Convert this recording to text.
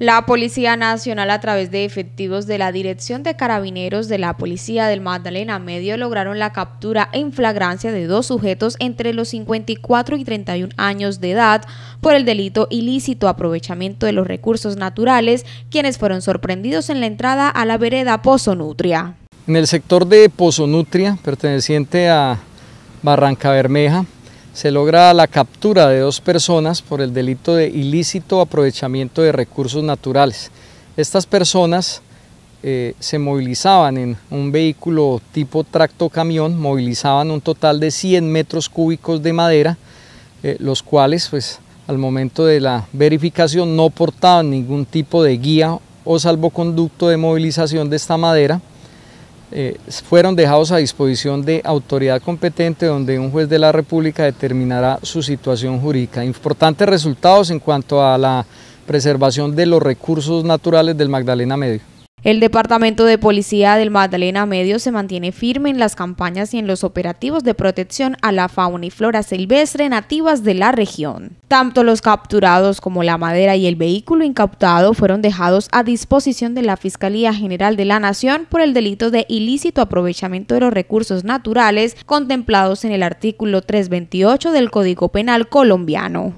La Policía Nacional a través de efectivos de la Dirección de Carabineros de la Policía del Magdalena Medio lograron la captura en flagrancia de dos sujetos entre los 54 y 31 años de edad por el delito ilícito aprovechamiento de los recursos naturales, quienes fueron sorprendidos en la entrada a la vereda Pozo Nutria. En el sector de Pozo Nutria, perteneciente a Barranca Bermeja, se logra la captura de dos personas por el delito de ilícito aprovechamiento de recursos naturales. Estas personas eh, se movilizaban en un vehículo tipo camión, movilizaban un total de 100 metros cúbicos de madera, eh, los cuales pues, al momento de la verificación no portaban ningún tipo de guía o salvoconducto de movilización de esta madera. Eh, fueron dejados a disposición de autoridad competente donde un juez de la República determinará su situación jurídica. Importantes resultados en cuanto a la preservación de los recursos naturales del Magdalena Medio. El Departamento de Policía del Magdalena Medio se mantiene firme en las campañas y en los operativos de protección a la fauna y flora silvestre nativas de la región. Tanto los capturados como la madera y el vehículo incautado fueron dejados a disposición de la Fiscalía General de la Nación por el delito de ilícito aprovechamiento de los recursos naturales contemplados en el artículo 328 del Código Penal colombiano.